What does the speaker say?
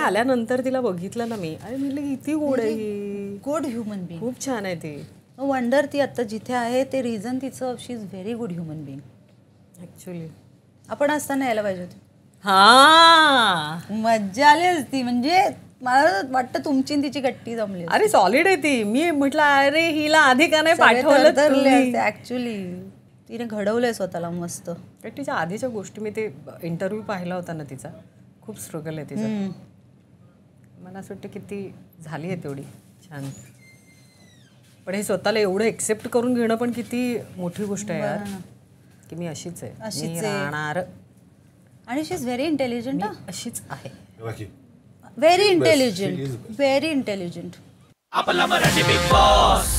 आल्यानंतर तिला बघितलं ना मी अरे म्हटलं किती गोड म्हणजे आहे ही गुड ह्युमन बिंग खूप छान आहे ती वंडर ती आता जिथे आहे ते रिझन तिचं she is very good human being actually आपण असताना यायला पाहिजे होते हा मज्जा आली असती म्हणजे मला वाटतं तुमची तिची गट्टी जमली अरे सॉलिड आहे ती मी म्हटलं अरे हिला आधी का नाही पाठवलं तर ऍक्च्युली तिने घडवलंय स्वतःला मस्त तिच्या आधीच्या गोष्टी मी ते इंटरव्ह्यू पाहिला होता ना तिचा खूप स्ट्रगल आहे तिचा मला असं वाटतं किती झाली आहे तेवढी छान पण हे स्वतःला एवढं एक्सेप्ट करून घेणं पण किती मोठी गोष्ट आहे यार की मी अशीच आहे अशीच राहणार आणि शी इज व्हेरी इंटेलिजंट अशीच आहे व्हेरी इंटेलिजंट व्हेरी इंटेलिजंट आपला मराठी बिग बॉस